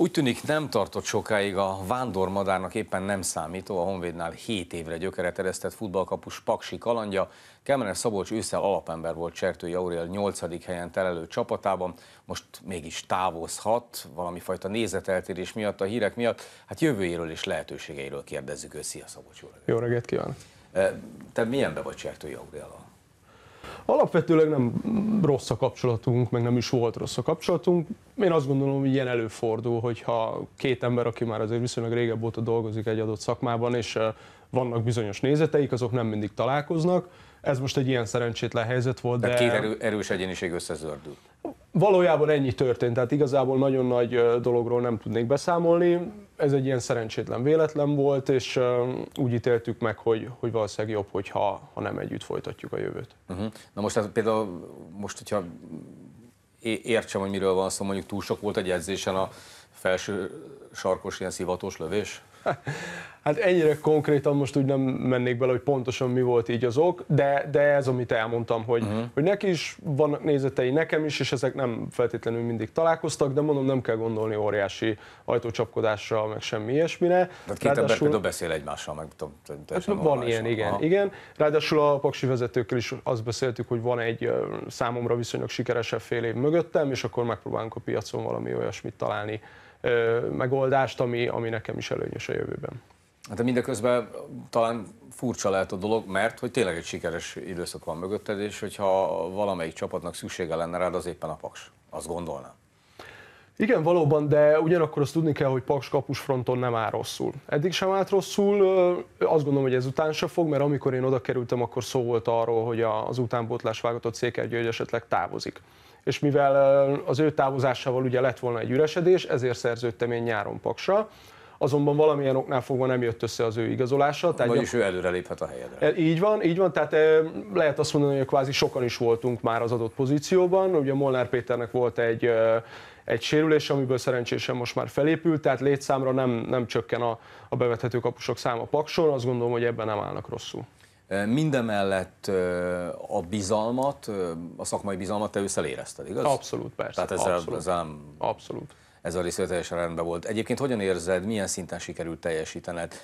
Úgy tűnik nem tartott sokáig a vándormadárnak éppen nem számító, a Honvédnál 7 évre gyökeret eresztett futballkapus Paksi Kalandja. Kemener Szabolcs ősszel alapember volt Csertői Aurél 8. helyen telelő csapatában, most mégis távozhat, valami fajta nézeteltérés miatt, a hírek miatt. Hát jövőjéről és lehetőségeiről kérdezzük ő. Szia Szabolcs úr! Jó reggelt kívánok! Te milyenbe vagy Csertői a? Alapvetőleg nem rossz a kapcsolatunk, meg nem is volt rossz a kapcsolatunk. Én azt gondolom, hogy ilyen előfordul, hogyha két ember, aki már azért viszonylag régebb óta dolgozik egy adott szakmában, és eh, vannak bizonyos nézeteik, azok nem mindig találkoznak. Ez most egy ilyen szerencsétlen helyzet volt, hát de... de két erő, erős egyéniség összezördült. Valójában ennyi történt, tehát igazából nagyon nagy dologról nem tudnék beszámolni. Ez egy ilyen szerencsétlen véletlen volt, és úgy ítéltük meg, hogy, hogy valószínűleg jobb, hogyha ha nem együtt folytatjuk a jövőt. Uh-huh. Na most hát például, most, hogyha értsem, hogy miről van szó, mondjuk túl sok volt egy edzésen a felső sarkos ilyen szivatos lövés? Hát ennyire konkrétan most úgy nem mennék bele, hogy pontosan mi volt így az ok, de, de ez, amit elmondtam, hogy, uh-huh. hogy neki is vannak nézetei, nekem is, és ezek nem feltétlenül mindig találkoztak, de mondom, nem kell gondolni óriási ajtócsapkodásra, meg semmi ilyesmire. Tehát két Ráadásul... ember például beszél egymással, meg tudom, hát, Van ilyen, van. igen, Aha. igen. Ráadásul a paksi vezetőkkel is azt beszéltük, hogy van egy számomra viszonylag sikeresebb fél év mögöttem, és akkor megpróbálunk a piacon valami olyasmit találni, ö, megoldást, ami, ami nekem is előnyös a jövőben. Hát de mindeközben talán furcsa lehet a dolog, mert hogy tényleg egy sikeres időszak van mögötted, és hogyha valamelyik csapatnak szüksége lenne rád, az éppen a Paks. Azt gondolnám. Igen, valóban, de ugyanakkor azt tudni kell, hogy Paks kapus fronton nem áll rosszul. Eddig sem állt rosszul, azt gondolom, hogy után sem fog, mert amikor én oda kerültem, akkor szó volt arról, hogy az utánpótlás vágatott Székely hogy esetleg távozik és mivel az ő távozásával ugye lett volna egy üresedés, ezért szerződtem én nyáron Paksa azonban valamilyen oknál fogva nem jött össze az ő igazolása. Tehát Vagyis gyakor... ő előre léphet a helyedre. E, így van, így van, tehát lehet azt mondani, hogy kvázi sokan is voltunk már az adott pozícióban. Ugye Molnár Péternek volt egy, egy sérülés, amiből szerencsésen most már felépült, tehát létszámra nem, nem csökken a, a bevethető kapusok száma Pakson, azt gondolom, hogy ebben nem állnak rosszul. Mindemellett a bizalmat, a szakmai bizalmat te ősszel érezted, igaz? Abszolút, persze. Tehát ezzel, abszolút. ezzel, abszolút. ez a része teljesen rendben volt. Egyébként hogyan érzed, milyen szinten sikerült teljesítened?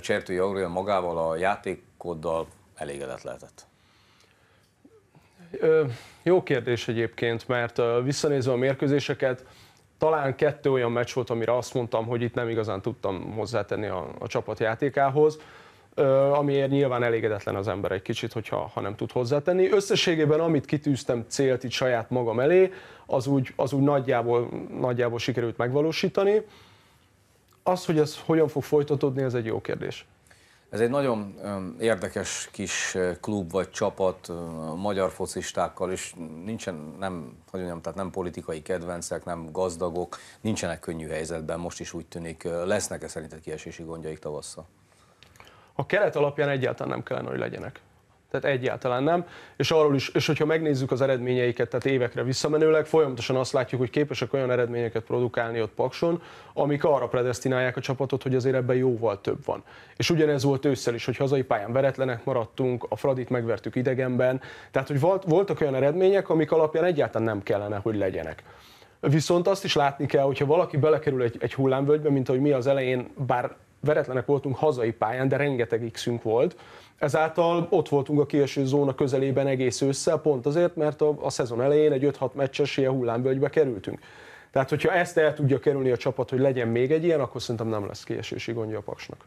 Csertői Aurélien magával, a játékoddal elégedett lehetett? Jó kérdés egyébként, mert visszanézve a mérkőzéseket, talán kettő olyan meccs volt, amire azt mondtam, hogy itt nem igazán tudtam hozzátenni a, a csapat játékához amiért nyilván elégedetlen az ember egy kicsit, hogyha ha nem tud hozzátenni. Összességében amit kitűztem célt itt saját magam elé, az úgy, az úgy nagyjából, nagyjából sikerült megvalósítani. Az, hogy ez hogyan fog folytatódni, ez egy jó kérdés. Ez egy nagyon érdekes kis klub vagy csapat magyar focistákkal, és nincsen, nem, hogy mondjam, tehát nem politikai kedvencek, nem gazdagok, nincsenek könnyű helyzetben, most is úgy tűnik, lesznek-e szerinted kiesési gondjaik tavasszal? A keret alapján egyáltalán nem kellene, hogy legyenek. Tehát egyáltalán nem. És arról is, és hogyha megnézzük az eredményeiket, tehát évekre visszamenőleg, folyamatosan azt látjuk, hogy képesek olyan eredményeket produkálni ott Pakson, amik arra predestinálják a csapatot, hogy azért ebben jóval több van. És ugyanez volt ősszel is, hogy hazai pályán veretlenek maradtunk, a Fradit megvertük idegenben. Tehát, hogy voltak olyan eredmények, amik alapján egyáltalán nem kellene, hogy legyenek. Viszont azt is látni kell, hogyha valaki belekerül egy, egy hullámvölgybe, mint ahogy mi az elején, bár veretlenek voltunk hazai pályán, de rengeteg x volt, Ezáltal ott voltunk a kieső zóna közelében egész ősszel, pont azért, mert a, a szezon elején egy 5-6 meccses ilyen hullámvölgybe kerültünk. Tehát, hogyha ezt el tudja kerülni a csapat, hogy legyen még egy ilyen, akkor szerintem nem lesz kiesési gondja a Paksnak.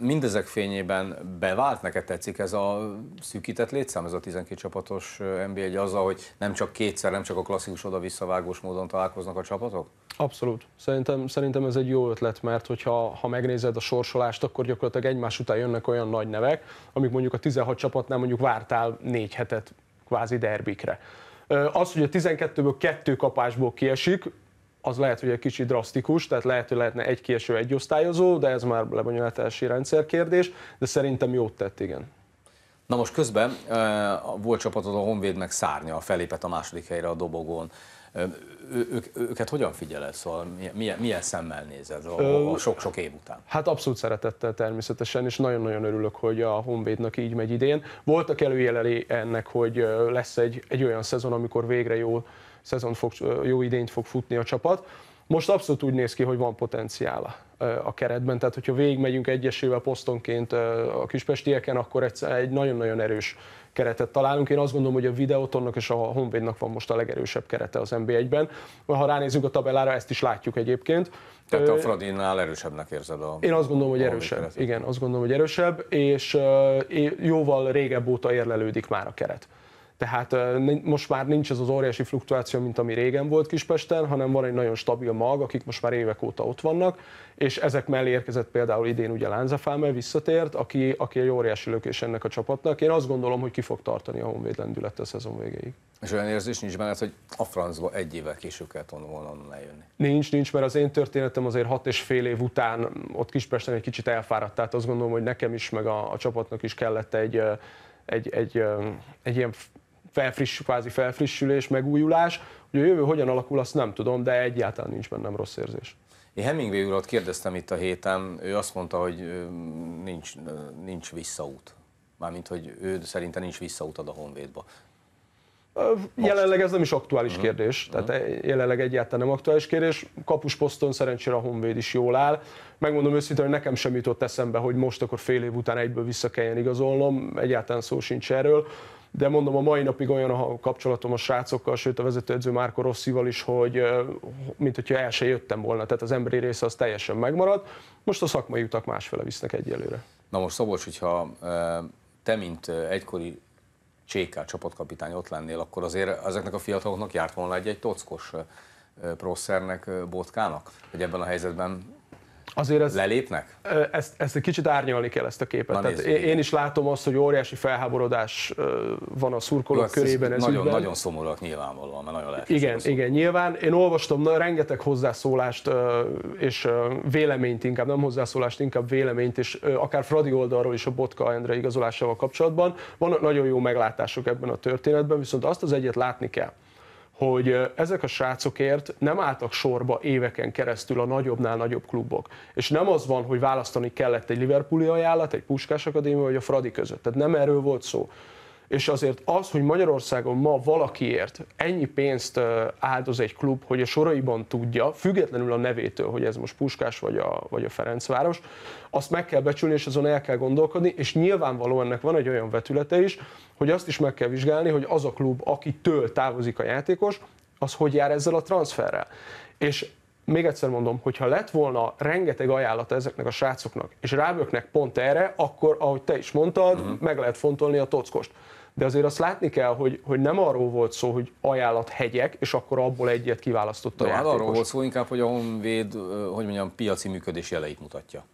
Mindezek fényében bevált, neked tetszik ez a szűkített létszám, ez a 12 csapatos NBA egy azzal, hogy nem csak kétszer, nem csak a klasszikus oda-visszavágós módon találkoznak a csapatok? Abszolút. Szerintem, szerintem ez egy jó ötlet, mert hogyha ha megnézed a sorsolást, akkor gyakorlatilag egymás után jönnek olyan nagy nevek, amik mondjuk a 16 csapatnál mondjuk vártál négy hetet kvázi derbikre. Az, hogy a 12-ből kettő kapásból kiesik, az lehet, hogy egy kicsit drasztikus, tehát lehet, hogy lehetne egy kieső, egy osztályozó, de ez már lebonyolítási kérdés. de szerintem jót tett, igen. Na most közben volt csapatod a Honvéd meg Szárnya, felépett a második helyre a dobogón ők, őket hogyan figyeled? Szóval milyen, milyen szemmel nézed a sok-sok év után? Hát abszolút szeretettel természetesen, és nagyon-nagyon örülök, hogy a Honvédnak így megy idén. Voltak előjeleli ennek, hogy lesz egy, egy olyan szezon, amikor végre jó, szezon fog, jó idényt fog futni a csapat. Most abszolút úgy néz ki, hogy van potenciál a keretben, tehát hogyha végigmegyünk egyesével posztonként a kispestieken, akkor egy nagyon-nagyon erős keretet találunk. Én azt gondolom, hogy a Videotonnak és a Honvédnak van most a legerősebb kerete az NB1-ben. Ha ránézzük a tabellára, ezt is látjuk egyébként. Tehát a Fradinnál erősebbnek érzed a... Én azt gondolom, hogy erősebb. Igen, azt gondolom, hogy erősebb, és jóval régebb óta érlelődik már a keret. Tehát most már nincs ez az óriási fluktuáció, mint ami régen volt Kispesten, hanem van egy nagyon stabil mag, akik most már évek óta ott vannak, és ezek mellé érkezett például idén ugye Lánzafámel visszatért, aki, aki egy óriási lökés ennek a csapatnak. Én azt gondolom, hogy ki fog tartani a Honvéd lendület a szezon végéig. És olyan érzés nincs benne, hogy a francba egy évvel később kellett volna onnan Nincs, nincs, mert az én történetem azért hat és fél év után ott Kispesten egy kicsit elfáradt, tehát azt gondolom, hogy nekem is, meg a, a csapatnak is kellett egy, egy, egy, egy ilyen felfriss, kvázi felfrissülés, megújulás. Hogy a jövő hogyan alakul, azt nem tudom, de egyáltalán nincs bennem rossz érzés. Én Hemingway urat kérdeztem itt a héten, ő azt mondta, hogy nincs, nincs visszaút. Mármint, hogy ő szerinte nincs ad a Honvédba. Most. Jelenleg ez nem is aktuális uh-huh. kérdés, tehát uh-huh. jelenleg egyáltalán nem aktuális kérdés. Kapusposzton szerencsére a Honvéd is jól áll. Megmondom őszintén, hogy nekem sem jutott eszembe, hogy most akkor fél év után egyből vissza kelljen igazolnom, egyáltalán szó sincs erről de mondom, a mai napig olyan a kapcsolatom a srácokkal, sőt a vezetőedző Márko Rosszival is, hogy mint hogyha el se jöttem volna, tehát az emberi része az teljesen megmarad. Most a szakmai utak másfele visznek egyelőre. Na most Szabolcs, hogyha te, mint egykori Cséká csapatkapitány ott lennél, akkor azért ezeknek a fiataloknak járt volna egy-egy tockos Prosszernek, Botkának, hogy ebben a helyzetben Azért ez, Lelépnek? Ezt, ezt egy kicsit árnyalni kell ezt a képet. Na, Tehát nézzük, én, is látom azt, hogy óriási felháborodás van a szurkolók Jó, körében. Ez nagyon, nagyon szomorúak nyilvánvalóan, mert nagyon lehet. Igen, igen, nyilván. Én olvastam na, rengeteg hozzászólást és véleményt, inkább nem hozzászólást, inkább véleményt, és akár Fradi oldalról is a Botka Endre igazolásával kapcsolatban. Vannak nagyon jó meglátások ebben a történetben, viszont azt az egyet látni kell, hogy ezek a srácokért nem álltak sorba éveken keresztül a nagyobbnál nagyobb klubok. És nem az van, hogy választani kellett egy Liverpooli ajánlat, egy Puskás Akadémia vagy a Fradi között. Tehát nem erről volt szó és azért az, hogy Magyarországon ma valakiért ennyi pénzt áldoz egy klub, hogy a soraiban tudja, függetlenül a nevétől, hogy ez most Puskás vagy a, vagy a Ferencváros, azt meg kell becsülni, és azon el kell gondolkodni, és nyilvánvalóan ennek van egy olyan vetülete is, hogy azt is meg kell vizsgálni, hogy az a klub, aki től távozik a játékos, az hogy jár ezzel a transferrel. És még egyszer mondom, hogyha lett volna rengeteg ajánlata ezeknek a srácoknak, és ráböknek pont erre, akkor, ahogy te is mondtad, uh-huh. meg lehet fontolni a tockost de azért azt látni kell, hogy, hogy nem arról volt szó, hogy ajánlat hegyek, és akkor abból egyet kiválasztotta a hát játékos. Arról volt szó inkább, hogy a Honvéd, hogy mondjam, piaci működés jeleit mutatja.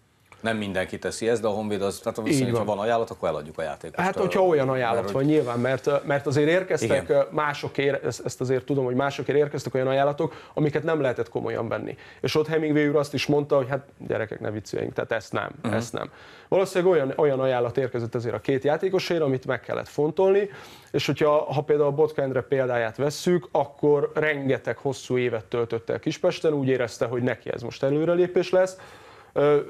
Nem mindenki teszi ezt, de a Honvéd az, tehát azt mondja, ha van ajánlat, akkor eladjuk a játékot. Hát, hogyha olyan ajánlat mert, van, hogy... nyilván, mert, mert azért érkeztek igen. másokért, ezt azért tudom, hogy másokért érkeztek olyan ajánlatok, amiket nem lehetett komolyan venni. És ott Hemingway úr azt is mondta, hogy hát gyerekek, ne vicceljünk, tehát ezt nem, uh-huh. ezt nem. Valószínűleg olyan, olyan ajánlat érkezett ezért a két játékosért, amit meg kellett fontolni, és hogyha ha például a Botka Endre példáját vesszük, akkor rengeteg hosszú évet töltött el Kispesten, úgy érezte, hogy neki ez most előrelépés lesz,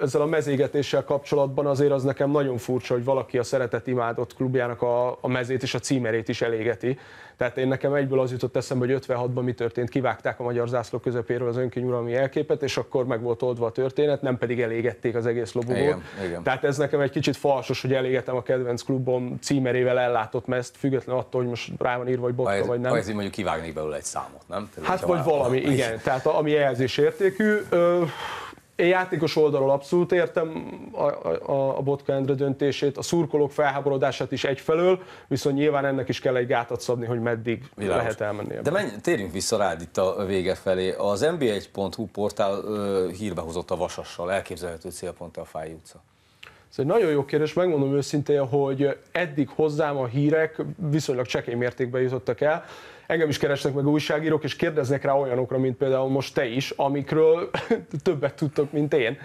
ezzel a mezégetéssel kapcsolatban azért az nekem nagyon furcsa, hogy valaki a szeretet imádott klubjának a, a mezét és a címerét is elégeti. Tehát én nekem egyből az jutott eszembe, hogy 56-ban mi történt, kivágták a magyar zászló közepéről az önkényuralmi elképet, és akkor meg volt oldva a történet, nem pedig elégették az egész lobogót. Igen, igen. Tehát ez nekem egy kicsit falsos, hogy elégetem a kedvenc klubom címerével ellátott mezt, független attól, hogy most rá van írva, hogy botka, ez, vagy nem. Ezért mondjuk kivágnék belőle egy számot, nem? Tehát, hát vagy valami, igen. Tehát ami értékű. Ö, én játékos oldalról abszolút értem a, a, a Botka Endre döntését, a szurkolók felháborodását is egyfelől, viszont nyilván ennek is kell egy gátat szabni, hogy meddig Világos. lehet elmenni. Ebben. De menj, térjünk vissza rád itt a vége felé. Az mb1.hu portál ö, hírbe hozott a Vasassal, elképzelhető célpontja a Fáj utca. Ez egy nagyon jó kérdés, megmondom őszintén, hogy eddig hozzám a hírek viszonylag csekély mértékben jutottak el. Engem is keresnek meg újságírók, és kérdeznek rá olyanokra, mint például most te is, amikről többet tudtok, mint én.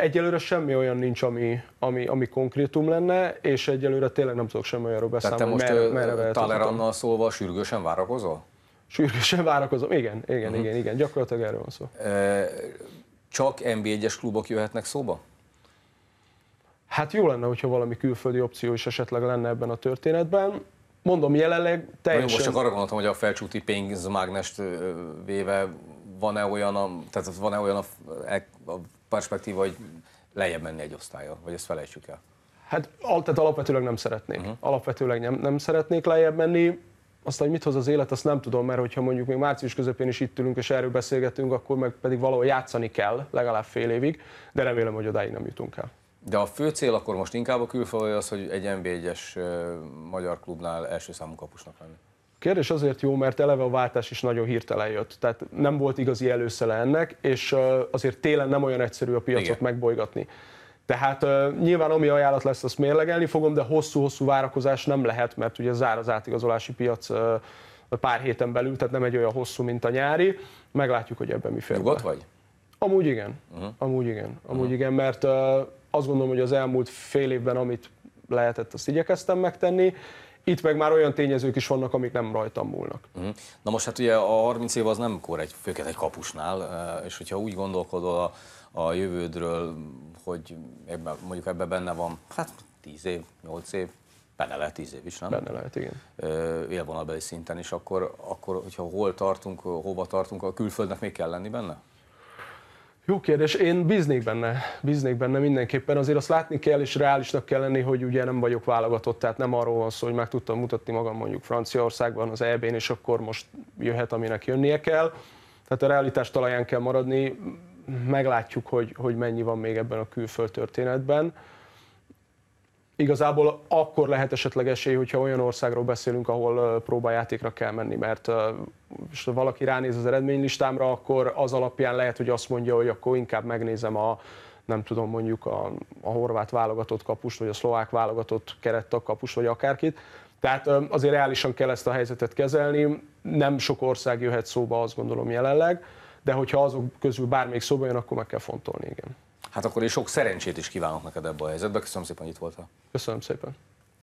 Egyelőre semmi olyan nincs, ami, ami, ami konkrétum lenne, és egyelőre tényleg nem tudok semmi olyanról beszámolni. Tehát te most merre, merre Talerannal szóval sürgősen várakozol? Sürgősen várakozom, igen, igen, uh-huh. igen, igen, gyakorlatilag erről van szó. Csak NB1-es klubok jöhetnek szóba? Hát jó lenne, hogyha valami külföldi opció is esetleg lenne ebben a történetben. Mondom, jelenleg teljesen... Jó, most csak arra gondoltam, hogy a felcsúti pénzmágnest véve van-e olyan, a, tehát van-e olyan a, e- a perspektíva, hogy lejjebb menni egy osztályon, vagy ezt felejtsük el? Hát al, tehát alapvetőleg nem szeretnék. Uh-huh. Alapvetőleg nem, nem szeretnék lejjebb menni. Aztán, hogy mit hoz az élet, azt nem tudom, mert hogyha mondjuk még március közepén is itt ülünk és erről beszélgetünk, akkor meg pedig valahol játszani kell, legalább fél évig, de remélem, hogy odáig nem jutunk el. De a fő cél akkor most inkább a külföldi az, hogy egy NB1-es magyar klubnál első számú kapusnak lenni. Kérdés azért jó, mert eleve a váltás is nagyon hirtelen jött, tehát nem volt igazi előszele ennek, és azért télen nem olyan egyszerű a piacot Igen. megbolygatni. Tehát uh, nyilván ami ajánlat lesz, azt mérlegelni fogom, de hosszú-hosszú várakozás nem lehet, mert ugye zár az átigazolási piac uh, pár héten belül, tehát nem egy olyan hosszú, mint a nyári. Meglátjuk, hogy ebben mi fér. Nyugodt vagy? Amúgy igen. Uh-huh. Amúgy igen. Amúgy uh-huh. igen, mert uh, azt gondolom, hogy az elmúlt fél évben, amit lehetett, azt igyekeztem megtenni. Itt meg már olyan tényezők is vannak, amik nem rajtam múlnak. Mhm. Na most hát ugye a 30 év az nem kor, egy, főként egy kapusnál, eh, és hogyha úgy gondolkodol a, a jövődről, hogy ebben, mondjuk ebben benne van, hát 10 év, 8 év, benne lehet 10 év is, nem? Benne lehet, igen. Eh, élvonalbeli szinten is, akkor, akkor hogyha hol tartunk, hova tartunk, a külföldnek még kell lenni benne? Jó kérdés, én bíznék benne, bíznék benne mindenképpen. Azért azt látni kell, és reálisnak kell lenni, hogy ugye nem vagyok válogatott, tehát nem arról van szó, hogy meg tudtam mutatni magam mondjuk Franciaországban, az EB-n, és akkor most jöhet, aminek jönnie kell. Tehát a realitás talaján kell maradni, meglátjuk, hogy, hogy mennyi van még ebben a külföld történetben igazából akkor lehet esetleg esély, hogyha olyan országról beszélünk, ahol próbajátékra kell menni, mert és ha valaki ránéz az eredménylistámra, akkor az alapján lehet, hogy azt mondja, hogy akkor inkább megnézem a nem tudom, mondjuk a, a horvát válogatott kapust, vagy a szlovák válogatott kerettag kapust, vagy akárkit. Tehát azért reálisan kell ezt a helyzetet kezelni. Nem sok ország jöhet szóba, azt gondolom jelenleg, de hogyha azok közül bármelyik szóba jön, akkor meg kell fontolni, igen. Hát akkor én sok szerencsét is kívánok neked ebbe a helyzetbe. Köszönöm szépen, hogy itt voltál. Köszönöm szépen.